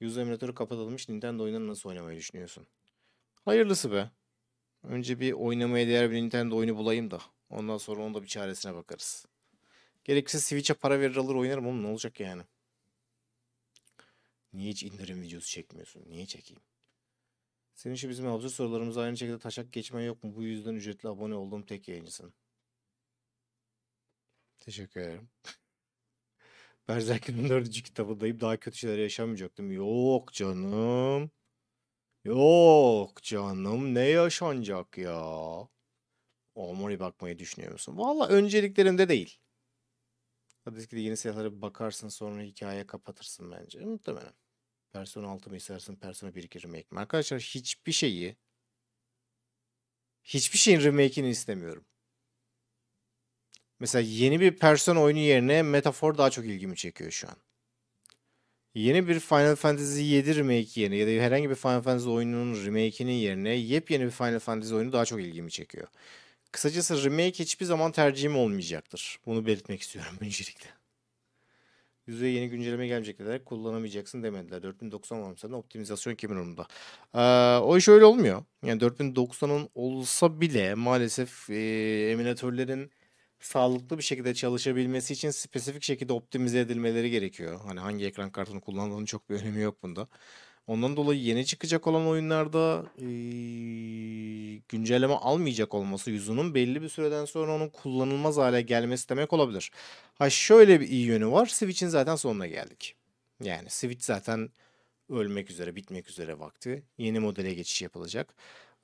Yüz emülatörü kapatılmış Nintendo oyunları nasıl oynamayı düşünüyorsun? Hayırlısı be. Önce bir oynamaya değer bir Nintendo oyunu bulayım da. Ondan sonra onda bir çaresine bakarız. Gerekirse Switch'e para verir alır oynarım ama ne olacak yani? Niye hiç indirim videosu çekmiyorsun? Niye çekeyim? Senin şu bizim absürt sorularımız aynı şekilde taşak geçmen yok mu? Bu yüzden ücretli abone olduğum tek yayıncısın. Teşekkür ederim. Berserk'in dördüncü kitabındayım. Daha kötü şeyler yaşamayacaktım. Yok canım. Yok canım. Ne yaşanacak ya? Omori bakmayı düşünüyor musun? Valla önceliklerimde değil. Hadi Hadiski'de yeni sayılara bakarsın sonra hikaye kapatırsın bence. Muhtemelen. Persona 6 mı istersin? Persona 1 2 remake mi? Arkadaşlar hiçbir şeyi hiçbir şeyin remake'ini istemiyorum. Mesela yeni bir Persona oyunu yerine metafor daha çok ilgimi çekiyor şu an. Yeni bir Final Fantasy 7 remake yerine ya da herhangi bir Final Fantasy oyununun remake'inin yerine yepyeni bir Final Fantasy oyunu daha çok ilgimi çekiyor. Kısacası remake hiçbir zaman tercihim olmayacaktır. Bunu belirtmek istiyorum öncelikle. Yüzeye yeni güncelleme gelmeyecek dediler. Kullanamayacaksın demediler. 4090 varmış sana optimizasyon kimin umurunda? Ee, o iş öyle olmuyor. Yani 4090'ın olsa bile maalesef e, eminatörlerin sağlıklı bir şekilde çalışabilmesi için spesifik şekilde optimize edilmeleri gerekiyor. Hani hangi ekran kartını kullandığının çok bir önemi yok bunda. Ondan dolayı yeni çıkacak olan oyunlarda e, güncelleme almayacak olması yüzünün belli bir süreden sonra onun kullanılmaz hale gelmesi demek olabilir. Ha şöyle bir iyi yönü var. Switch'in zaten sonuna geldik. Yani Switch zaten ölmek üzere, bitmek üzere vakti. Yeni modele geçiş yapılacak.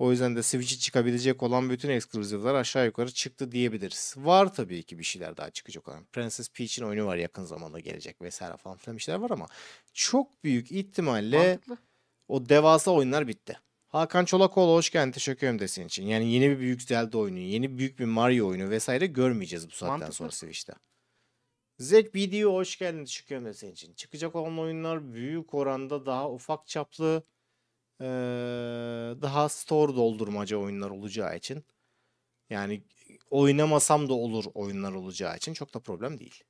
O yüzden de Switch'e çıkabilecek olan bütün eksklusivler aşağı yukarı çıktı diyebiliriz. Var tabii ki bir şeyler daha çıkacak olan. Princess Peach'in oyunu var yakın zamanda gelecek vesaire falan filan bir şeyler var ama çok büyük ihtimalle Mantıklı. o devasa oyunlar bitti. Hakan Çolakoğlu hoş geldin teşekkür ederim desin için. Yani yeni bir büyük Zelda oyunu, yeni büyük bir Mario oyunu vesaire görmeyeceğiz bu saatten Mantıklı. sonra Switch'te. Zek BD'ye hoş geldin teşekkür ederim desin için. Çıkacak olan oyunlar büyük oranda daha ufak çaplı ee, daha store doldurmaca oyunlar olacağı için yani oynamasam da olur oyunlar olacağı için çok da problem değil.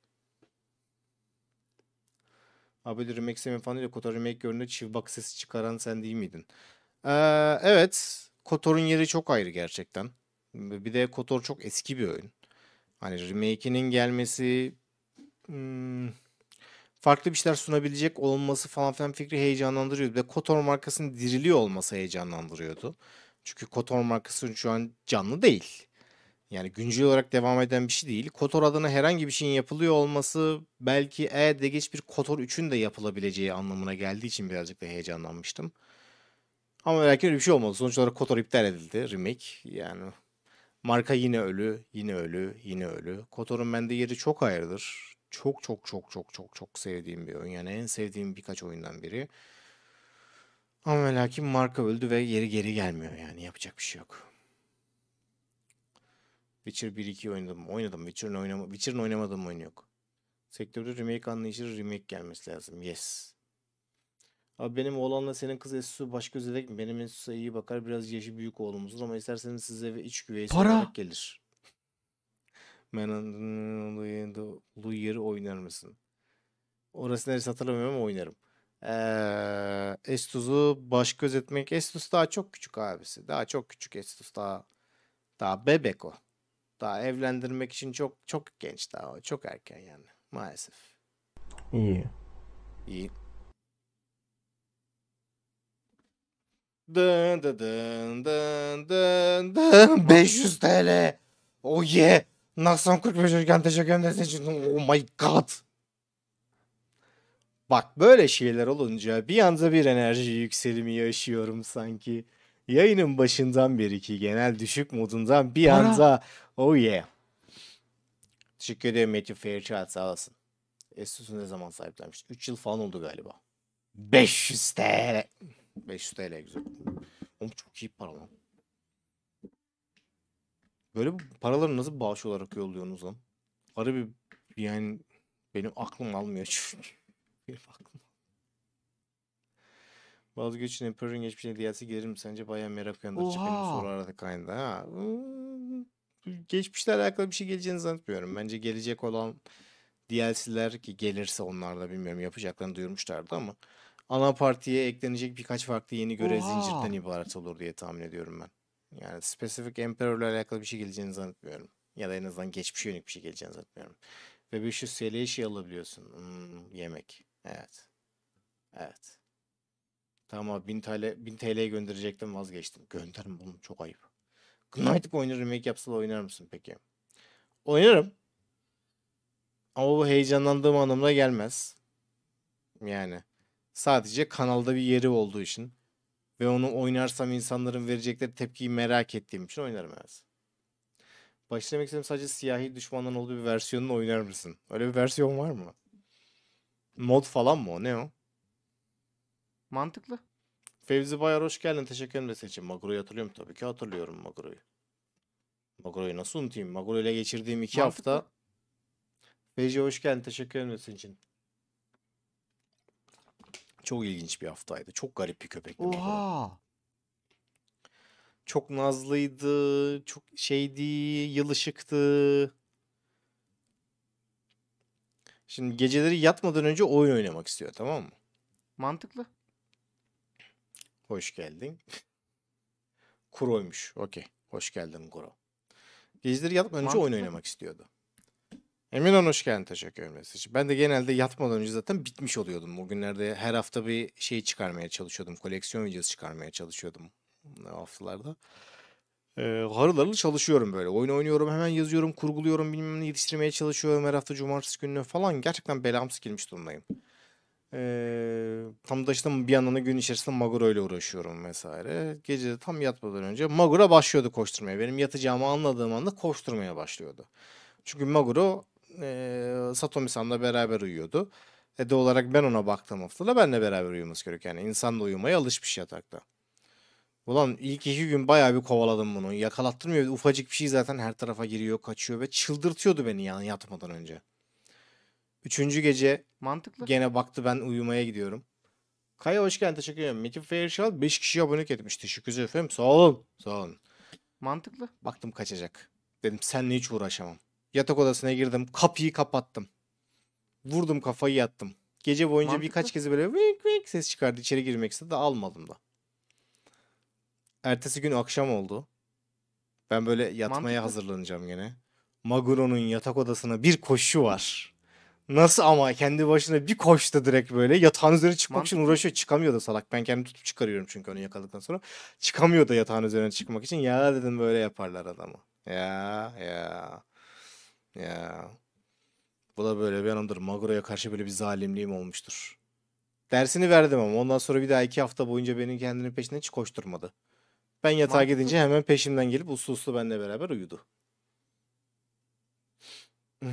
Abi Remake Semin falan ile Kotor Remake görünce bak sesi çıkaran sen değil miydin? Ee, evet. Kotor'un yeri çok ayrı gerçekten. Bir de Kotor çok eski bir oyun. Hani remake'inin gelmesi hmm, farklı bir şeyler sunabilecek olması falan filan fikri heyecanlandırıyordu. Ve Kotor markasının diriliyor olması heyecanlandırıyordu. Çünkü Kotor markası şu an canlı değil. Yani güncel olarak devam eden bir şey değil. Kotor adına herhangi bir şeyin yapılıyor olması belki eğer de geç bir Kotor 3'ün de yapılabileceği anlamına geldiği için birazcık da heyecanlanmıştım. Ama belki öyle bir şey olmadı. Sonuç olarak Kotor iptal edildi. Remake yani. Marka yine ölü, yine ölü, yine ölü. Kotor'un bende yeri çok ayrıdır çok çok çok çok çok çok sevdiğim bir oyun. Yani en sevdiğim birkaç oyundan biri. Ama ve lakin marka öldü ve yeri geri gelmiyor yani yapacak bir şey yok. Witcher 1-2 oynadım. Oynadım. Witcher'ın oynama Witcher'ın oynamadığım oyun yok. Sektörde remake anlayışı remake gelmesi lazım. Yes. Abi benim oğlanla senin kız Esu başka özellik Benim Esu'ya iyi bakar. Biraz yaşı büyük oğlumuzun ama isterseniz size ve iç güveysi Para. olarak gelir. Menan'ın olduğu yeri oynar mısın? Orası neresi hatırlamıyorum ama oynarım. Ee, Estus'u baş göz etmek. Estus daha çok küçük abisi. Daha çok küçük Estus daha daha bebek o. Daha evlendirmek için çok çok genç daha o. Çok erken yani maalesef. İyi. İyi. Dın dın dın dın dın 500 TL. Oh yeah. Nasıl 45 hocam teşekkür ederim. için. Oh my god. Bak böyle şeyler olunca bir anda bir enerji yükselimi yaşıyorum sanki. Yayının başından beri ki genel düşük modundan bir Para. anda oh yeah. Teşekkür ederim Matthew Fairchild sağ olasın. Esus'u ne zaman sahiplenmiş? 3 yıl falan oldu galiba. 500 TL. 500 TL güzel. Oğlum çok iyi para lan. Böyle paraları nasıl bağış olarak yolluyorsunuz lan? Harbi bir yani benim aklım almıyor çünkü. benim aklım Bazı Vazgeçin Emperor'ın geçmişine DLC gelir mi sence? Bayağı merak uyandırıcı Oha. benim soru arada kaynadı. Ha. Geçmişle alakalı bir şey geleceğini zannetmiyorum. Bence gelecek olan DLC'ler ki gelirse onlar da bilmiyorum yapacaklarını duyurmuşlardı ama ana partiye eklenecek birkaç farklı yeni görev Oha. zincirden ibaret olur diye tahmin ediyorum ben. Yani spesifik Emperor ile alakalı bir şey geleceğini zannetmiyorum. Ya da en azından geçmişe yönelik bir şey geleceğini zannetmiyorum. Ve 500 TL'ye şey, şey alabiliyorsun. Hmm, yemek. Evet. Evet. Tamam abi 1000 TL, 1000 TL'ye gönderecektim vazgeçtim. Gönderme bunu çok ayıp. Knight oynar remake yapsa da oynar mısın peki? Oynarım. Ama bu heyecanlandığım anlamda gelmez. Yani sadece kanalda bir yeri olduğu için ve onu oynarsam insanların verecekleri tepkiyi merak ettiğim için oynarım en Başlamak Başta istedim sadece siyahi düşmanların olduğu bir versiyonunu oynar mısın? Öyle bir versiyon var mı? Mod falan mı o? Ne o? Mantıklı. Fevzi Bayar hoş geldin. Teşekkür ederim de seçim. Maguro'yu hatırlıyorum tabii ki hatırlıyorum Maguro'yu. Maguro'yu nasıl unutayım? Maguro ile geçirdiğim iki Mantıklı. hafta. Fevzi hoş geldin. Teşekkür ederim de senin için. Çok ilginç bir haftaydı. Çok garip bir köpekti. Oha. Çok nazlıydı, çok şeydi, yılışıktı. Şimdi geceleri yatmadan önce oyun oynamak istiyor tamam mı? Mantıklı. Hoş geldin. Kuro'ymuş. Okey. Hoş geldin Kuro. Geceleri yatmadan önce oyun oynamak istiyordu. Emin hoş geldin. Teşekkür ederim. Ben de genelde yatmadan önce zaten bitmiş oluyordum. Bugünlerde her hafta bir şey çıkarmaya çalışıyordum. Koleksiyon videosu çıkarmaya çalışıyordum haftalarda. Ee, harıl harıl çalışıyorum böyle. Oyun oynuyorum hemen yazıyorum, kurguluyorum bilmem ne yetiştirmeye çalışıyorum her hafta cumartesi günü falan. Gerçekten belam sıkılmış durumdayım. Ee, tam da işte bir yandan da gün içerisinde Magura ile uğraşıyorum vesaire. Gece de tam yatmadan önce Magura başlıyordu koşturmaya. Benim yatacağımı anladığım anda koşturmaya başlıyordu. Çünkü Maguro e, Satomi-san'la beraber uyuyordu. E doğal olarak ben ona baktım haftada benle beraber uyuması gerekiyor. Yani insan da uyumaya alışmış yatakta. Ulan ilk iki gün bayağı bir kovaladım bunu. Yakalattırmıyor. Ufacık bir şey zaten her tarafa giriyor, kaçıyor ve çıldırtıyordu beni yani yatmadan önce. Üçüncü gece Mantıklı. gene baktı ben uyumaya gidiyorum. Kaya hoş geldin teşekkür ederim. Metin Fairchild 5 kişi abonelik etmiş. Teşekkür ederim. Sağ olun. Sağ olun. Mantıklı. Baktım kaçacak. Dedim senle hiç uğraşamam. Yatak odasına girdim. Kapıyı kapattım. Vurdum kafayı yattım. Gece boyunca Mantıklı. birkaç kez böyle vik vik ses çıkardı. İçeri girmek istedi almadım da. Ertesi gün akşam oldu. Ben böyle yatmaya Mantıklı. hazırlanacağım gene. Maguro'nun yatak odasına bir koşu var. Nasıl ama kendi başına bir koştu direkt böyle. Yatağın üzerine çıkmak Mantıklı. için uğraşıyor. Çıkamıyor da salak. Ben kendimi tutup çıkarıyorum çünkü onu yakaladıktan sonra. Çıkamıyor da yatağın üzerine çıkmak için. Ya dedim böyle yaparlar adamı. Ya ya. Ya. Bu da böyle bir anımdır. Maguro'ya karşı böyle bir zalimliğim olmuştur. Dersini verdim ama ondan sonra bir daha iki hafta boyunca benim kendini peşinden hiç koşturmadı. Ben yatağa Mantıklı. gidince hemen peşimden gelip uslu uslu benimle beraber uyudu.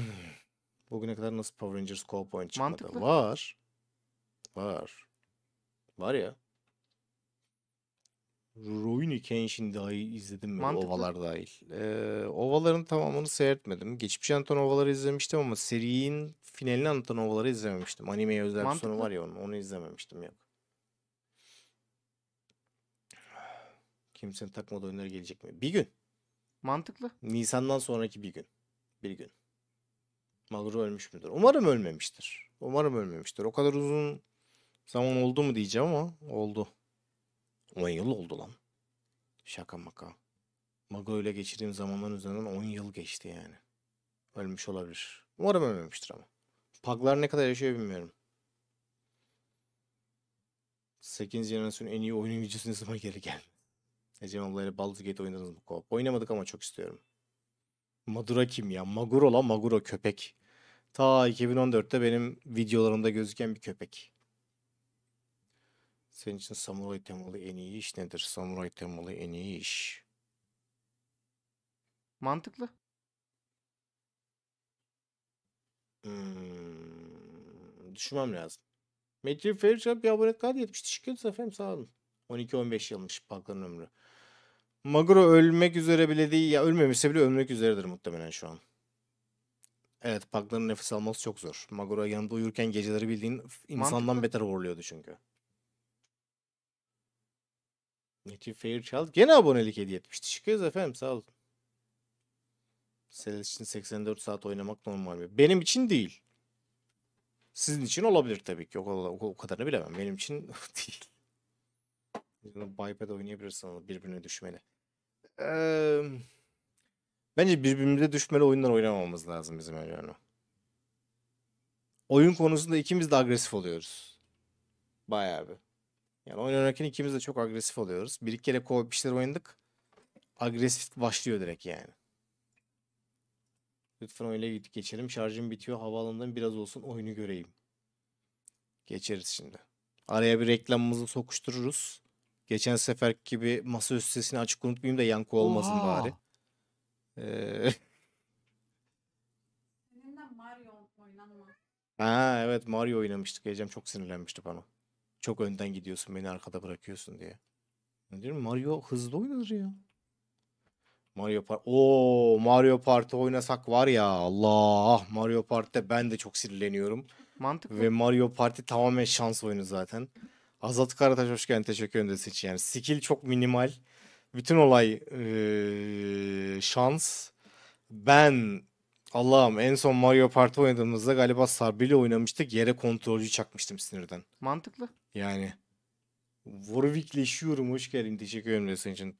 Bugüne kadar nasıl Power Rangers Call Point çıkmadı? Mantıklı. Var. Var. Var ya. Rurouni Kenshin dahil izledim mi? Mantıklı. Ovalar dahil. Ee, ovaların tamamını seyretmedim. Geçmişi anlatan ovaları izlemiştim ama serinin finalini anlatan ovaları izlememiştim. Animeye özel Mantıklı. bir sonu var ya onun. Onu izlememiştim yok. Kimsenin takmadığı oyunları gelecek mi? Bir gün. Mantıklı. Nisan'dan sonraki bir gün. Bir gün. Magro ölmüş müdür? Umarım ölmemiştir. Umarım ölmemiştir. O kadar uzun zaman oldu mu diyeceğim ama oldu. 10 yıl oldu lan. Şaka maka. Mago ile geçirdiğim zamanların üzerinden 10 yıl geçti yani. Ölmüş olabilir. Umarım ölmemiştir ama. Paglar ne kadar yaşıyor bilmiyorum. 8. jenerasyon en iyi oyun oyuncusunun zaman geri gel. Ecem ablayla Baldur's Gate oynadınız mı? co Oynamadık ama çok istiyorum. Madura kim ya? Maguro lan, Maguro köpek. Ta 2014'te benim videolarımda gözüken bir köpek. Senin için samuray temalı en iyi iş nedir? Samuray temalı en iyi iş. Mantıklı. Hmm, düşünmem lazım. Metin Fairchild bir abone kaldı. 70 teşekkür efendim sağ olun. 12-15 yılmış Parkların ömrü. Maguro ölmek üzere bile değil. Ya ölmemişse bile ölmek üzeredir muhtemelen şu an. Evet Parkların nefes alması çok zor. Maguro yanında uyurken geceleri bildiğin insandan Mantıklı. beter horluyordu çünkü. Necip Fairchild gene abonelik hediye etmiş. Teşekkür ederiz efendim sağ olun. Celeste için 84 saat oynamak normal mi? Benim için değil. Sizin için olabilir tabii ki. O, o, o kadarını bilemem. Benim için değil. Biped oynayabilirsin birbirine düşmeli. Ee, bence birbirimize düşmeli oyunlar oynamamamız lazım bizim öyle yani. Oyun konusunda ikimiz de agresif oluyoruz. Bayağı bir. Yani oyun oynarken ikimiz de çok agresif oluyoruz. Bir iki kere co işler oynadık. Agresif başlıyor direkt yani. Lütfen oyuna git geçelim. Şarjım bitiyor. Havaalanından biraz olsun oyunu göreyim. Geçeriz şimdi. Araya bir reklamımızı sokuştururuz. Geçen sefer gibi masaüstü sesini açık unutmayayım da yankı olmasın Oha. bari. Ee... Seninle Mario oynanma. Ha evet Mario oynamıştık. Ecem çok sinirlenmişti bana. Çok önden gidiyorsun beni arkada bırakıyorsun diye. Ne diyorum Mario hızlı oynanır ya. Mario Party. Oo Mario Party oynasak var ya Allah Mario Party'de ben de çok sinirleniyorum. Mantıklı. Ve Mario Party tamamen şans oyunu zaten. Azat Karataş hoş geldin. Teşekkür ederim için. Yani skill çok minimal. Bütün olay ee, şans. Ben Allah'ım en son Mario Party oynadığımızda galiba Sarbi'yle oynamıştık. Yere kontrolcü çakmıştım sinirden. Mantıklı. Yani. Warwick'leşiyorum. Hoş geldin. Teşekkür ederim de senin için.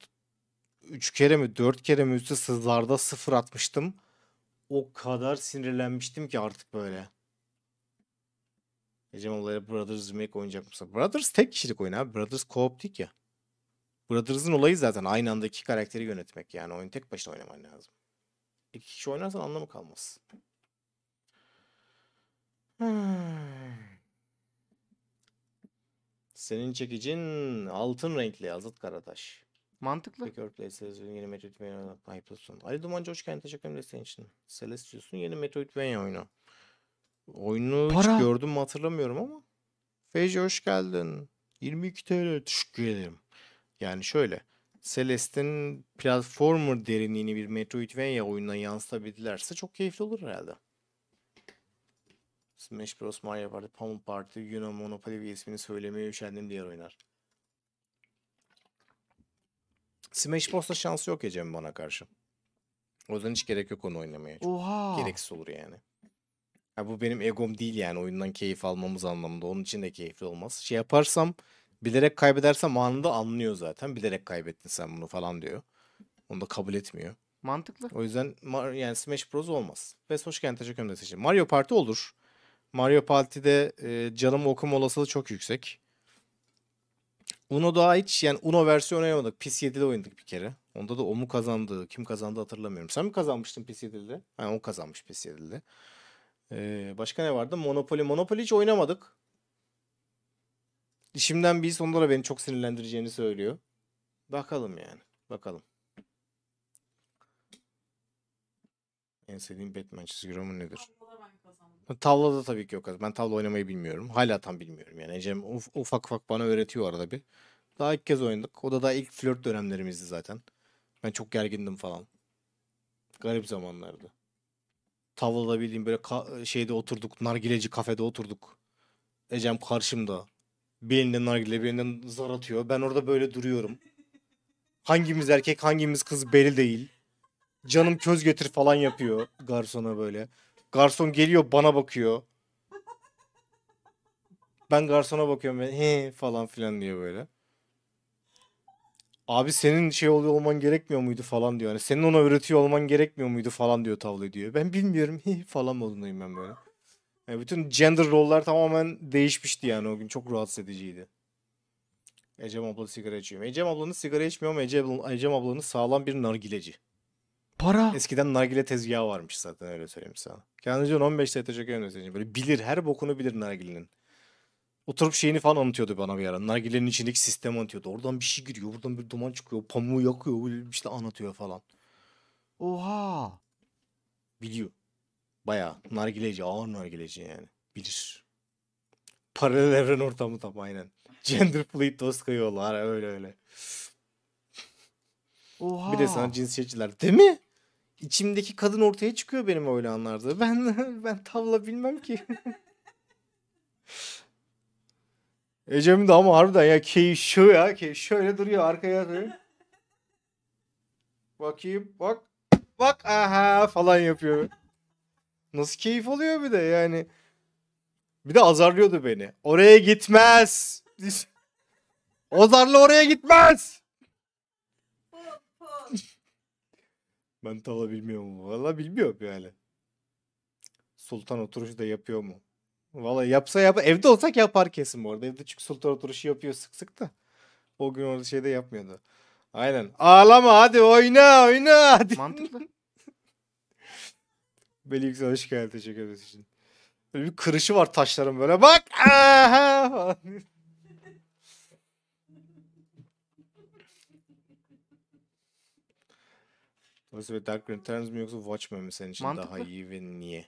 3 kere mi 4 kere mi üstü sızlarda sıfır atmıştım. O kadar sinirlenmiştim ki artık böyle. Ecem olayla Brothers Remake oynayacak mısın? Brothers tek kişilik oyun abi. Brothers co-op değil ki. Brothers'ın olayı zaten aynı anda iki karakteri yönetmek. Yani oyun tek başına oynaman lazım. E, iki kişi oynarsan anlamı kalmaz. Hmm. Senin çekicin altın renkli Yazıt Karataş. Mantıklı. Peki Earthplace yeni Metroidvania Hyplus'un. Ali Dumancı hoş geldin. Teşekkür ederim desteğin için. Celestius'un yeni Metroidvania oyunu. Oyunu Para. hiç gördüm mü hatırlamıyorum ama. Feyci hoş geldin. 22 TL. Teşekkür ederim. Yani şöyle. Celeste'in platformer derinliğini bir Metroidvania oyununa yansıtabildilerse çok keyifli olur herhalde. Smash Bros. Mario Party, Pummel Party, Yuno Monopoly bir ismini söylemeye üşendim diğer oynar. Smash Bros'ta şansı yok Ecem bana karşı. O yüzden hiç gerek yok onu oynamaya. Çok Oha. Gereksiz olur yani. Ya bu benim egom değil yani oyundan keyif almamız anlamında. Onun için de keyifli olmaz. Şey yaparsam bilerek kaybedersem anında anlıyor zaten. Bilerek kaybettin sen bunu falan diyor. Onu da kabul etmiyor. Mantıklı. O yüzden yani Smash Bros olmaz. Ve hoş geldin teşekkür ederim seçim. Mario Party olur. Mario Party'de e, canım okuma olasılığı çok yüksek. Uno daha hiç yani Uno versiyonu oynamadık. PIS 7'de oynadık bir kere. Onda da o mu kazandı? Kim kazandı hatırlamıyorum. Sen mi kazanmıştın PIS 7'de? Yani o kazanmış PIS 7'de. Ee, başka ne vardı? Monopoly. Monopoly hiç oynamadık. Dişimden bir onlara beni çok sinirlendireceğini söylüyor. Bakalım yani. Bakalım. En sevdiğim Batman çizgi romanı nedir? Tavlada tabii ki yok. Ben tavla oynamayı bilmiyorum. Hala tam bilmiyorum. Yani Ecem uf, ufak ufak bana öğretiyor arada bir. Daha ilk kez oynadık. O da daha ilk flört dönemlerimizdi zaten. Ben çok gergindim falan. Garip zamanlardı. Tavlada bildiğim böyle şeyde oturduk. Nargileci kafede oturduk. Ecem karşımda. Bir elinden nargile bir zar atıyor. Ben orada böyle duruyorum. Hangimiz erkek hangimiz kız belli değil. Canım köz getir falan yapıyor garsona böyle. Garson geliyor bana bakıyor. Ben garsona bakıyorum ben he falan filan diye böyle. Abi senin şey oluyor olman gerekmiyor muydu falan diyor. Hani senin ona öğretiyor olman gerekmiyor muydu falan diyor tavla diyor. Ben bilmiyorum he falan modundayım ben böyle. Yani bütün gender roller tamamen değişmişti yani o gün. Çok rahatsız ediciydi. Ecem abla sigara içiyor. Ecem ablanın sigara içmiyor ama Ecem, Ecem ablanın sağlam bir nargileci. Para. Eskiden nargile tezgahı varmış zaten öyle söyleyeyim sana. Kendince 15 TL teşekkür ederim. Böyle bilir her bokunu bilir nargilenin. Oturup şeyini falan anlatıyordu bana bir ara. Nargilenin içindeki sistemi anlatıyordu. Oradan bir şey giriyor. Buradan bir duman çıkıyor. Pamuğu yakıyor. Böyle işte anlatıyor falan. Oha. Biliyor. Baya nargileci, ağır nargileci yani. Bilir. Paralel evren ortamı tam aynen. Gender fluid dost koyuyorlar öyle öyle. Oha. Bir de sana cinsiyetçiler değil mi? İçimdeki kadın ortaya çıkıyor benim öyle anlarda. Ben ben tavla bilmem ki. Ecem de ama harbiden ya keyif şu ya. Keyif şöyle duruyor arkaya. Duruyor. Bakayım bak. Bak aha falan yapıyor. Nasıl keyif alıyor bir de yani. Bir de azarlıyordu beni. Oraya gitmez. Azarlı oraya gitmez. ben tala bilmiyorum. Valla bilmiyorum yani. Sultan oturuşu da yapıyor mu? Valla yapsa yap evde olsak yapar kesin bu arada. Evde çünkü sultan oturuşu yapıyor sık sık da. O gün orada şey de yapmıyordu. Aynen. Ağlama hadi oyna oyna. Hadi. Mantıklı. Belix hoş geldin. Teşekkür ederiz için. Böyle bir kırışı var taşların böyle. Bak! Aha! falan. Burası bir Dark Returns mi yoksa Watchmen mi senin için Mantıklı. daha iyi ve niye?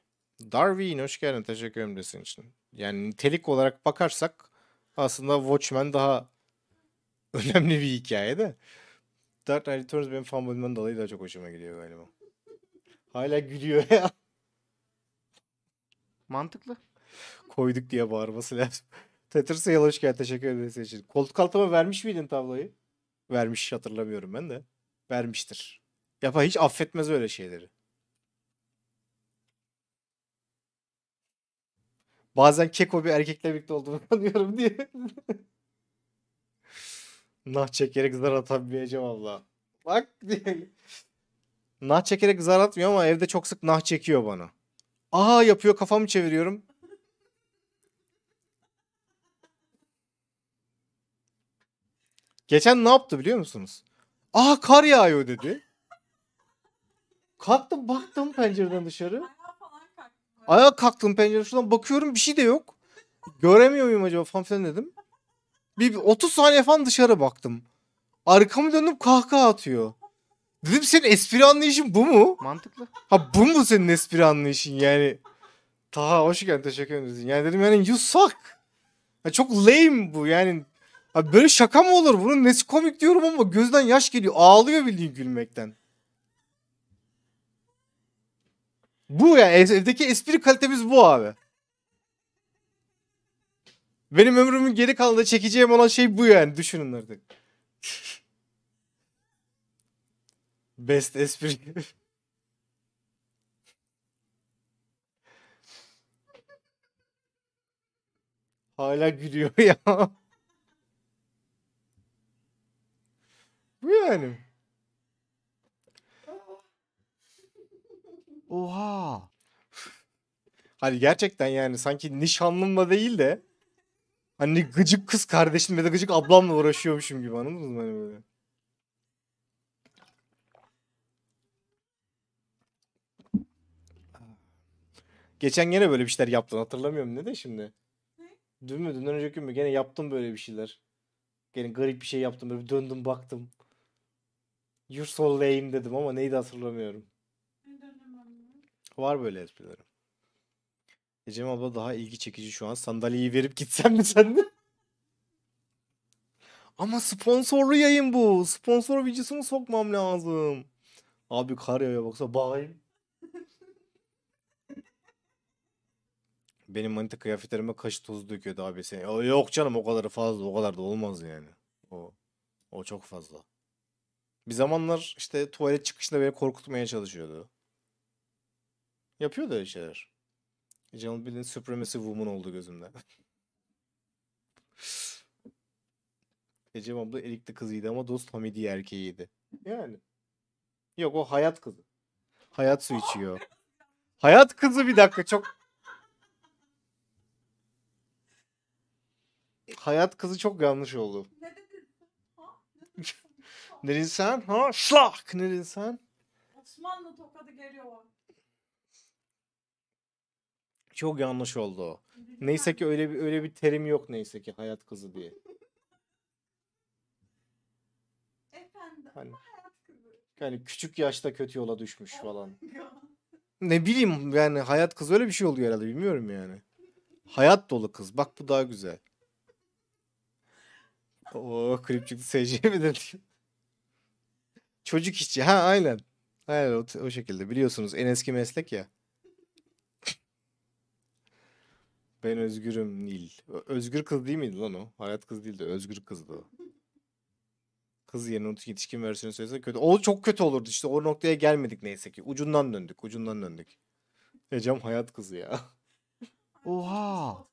Darwin hoş geldin. Teşekkür ederim de senin için. Yani nitelik olarak bakarsak aslında Watchmen daha önemli bir hikaye de. Dark Knight Returns benim fan bölümden dolayı daha çok hoşuma gidiyor galiba. Hala gülüyor ya. Mantıklı. Koyduk diye bağırması lazım. Tetris'e hoş geldin. Teşekkür ederiz için. Koltuk altıma vermiş miydin tavlayı? Vermiş hatırlamıyorum ben de. Vermiştir. Yapa hiç affetmez öyle şeyleri. Bazen keko bir erkekle birlikte olduğumu anlıyorum diye. nah çekerek zar atamayacağım abla. Bak diye. Nah çekerek zar atmıyor ama evde çok sık nah çekiyor bana aha yapıyor kafamı çeviriyorum. Geçen ne yaptı biliyor musunuz? Aha kar yağıyor dedi. Kalktım baktım pencereden dışarı. Ayağa kalktım pencereden şuradan bakıyorum bir şey de yok. Göremiyor muyum acaba falan filan dedim. Bir, 30 saniye falan dışarı baktım. Arkamı döndüm kahkaha atıyor. Dedim senin espri anlayışın bu mu? Mantıklı. Ha bu mu senin espri anlayışın yani? Taha hoş geldin teşekkür ederiz Yani dedim yani you suck. Ya çok lame bu yani. Ha böyle şaka mı olur? Bunun nesi komik diyorum ama gözden yaş geliyor. Ağlıyor bildiğin gülmekten. Bu yani evdeki espri kalitemiz bu abi. Benim ömrümün geri kalanında çekeceğim olan şey bu yani düşünün artık. Best espri. Hala gülüyor ya. Bu yani. Oha. Hani gerçekten yani sanki nişanlımla değil de hani gıcık kız kardeşim ya da gıcık ablamla uğraşıyormuşum gibi anladınız mı hani böyle. Geçen gene böyle bir şeyler yaptın. Hatırlamıyorum ne de şimdi. Dün mü dünden önceki gün mü gene yaptım böyle bir şeyler. Gene garip bir şey yaptım böyle bir döndüm baktım. You're so lame dedim ama neydi hatırlamıyorum. Var böyle esprilerim. Ecem abla daha ilgi çekici şu an. Sandalyeyi verip gitsem mi sen de? Ama sponsorlu yayın bu. Sponsor videosunu sokmam lazım. Abi kar yağıyor baksa bağayım. Benim manita kıyafetlerime kaşı tozu döküyordu abi. Sen, yok canım o kadar fazla o kadar da olmaz yani. O, o çok fazla. Bir zamanlar işte tuvalet çıkışında beni korkutmaya çalışıyordu. Yapıyordu öyle şeyler. Canım bildiğin supremacy woman oldu gözümde. Ecem abla erikli kızıydı ama dost Hamidi erkeğiydi. Yani. Yok o hayat kızı. Hayat su içiyor. Hayat kızı bir dakika çok Hayat kızı çok yanlış oldu. Ne dedin? Ha? Ne dedin? sen? Ha? Şlak! Ne dedin sen? Osmanlı tokadı geliyor. Çok yanlış oldu Neyse ki öyle bir öyle bir terim yok neyse ki hayat kızı diye. Efendim Hani hayat kızı. yani küçük yaşta kötü yola düşmüş falan. Ne bileyim yani hayat kızı öyle bir şey oluyor herhalde bilmiyorum yani. Hayat dolu kız. Bak bu daha güzel. Oo klip çıktı seyirciye mi dedi? Çocuk işçi. Ha aynen. Aynen o, o şekilde. Biliyorsunuz en eski meslek ya. Ben özgürüm Nil. Özgür kız değil miydi lan o? Hayat kız değildi. Özgür kızdı o. Kız yerine onun yetişkin versiyonu söylese kötü. O çok kötü olurdu işte. O noktaya gelmedik neyse ki. Ucundan döndük. Ucundan döndük. Ecem hayat kızı ya. Oha.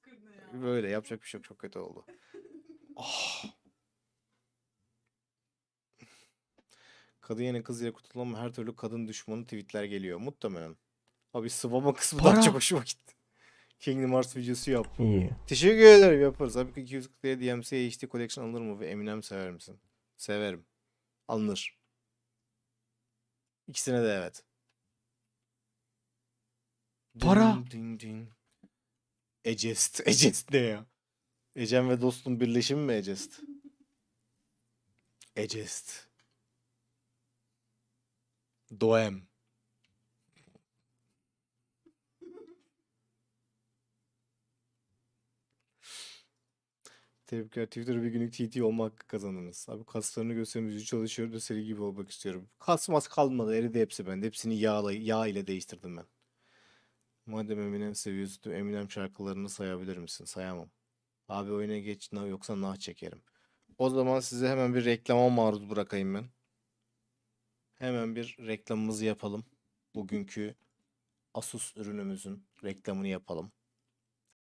Böyle yapacak bir şey yok. Çok kötü oldu. Ah. Kadın yeni kız ile kurtulamam her türlü kadın düşmanı tweetler geliyor. Muhtemelen. Abi sıvama kısmı Para. daha çok hoşuma gitti. Kingdom Hearts videosu yap. İyi. Teşekkür ederim yaparız. Abi 240'ya DMC HD Collection alır mı? Ve Eminem sever misin? Severim. Alınır. İkisine de evet. Para. Ding, ding, Ecest. Ecest ne ya? Ecem ve dostum birleşimi mi Ecest? Ecest dojem. Tebrikler Twitter bir günlük TT olmak hakkı kazandınız. Abi kaslarını göstermemiz için çalışıyor da seri gibi olmak istiyorum. Kasmaz kalmadı eridi hepsi ben, Hepsini yağla, yağ ile değiştirdim ben. Madem Eminem seviyorsun Eminem şarkılarını sayabilir misin? Sayamam. Abi oyuna geç yoksa nah çekerim. O zaman size hemen bir reklama maruz bırakayım ben. Hemen bir reklamımızı yapalım. Bugünkü Asus ürünümüzün reklamını yapalım.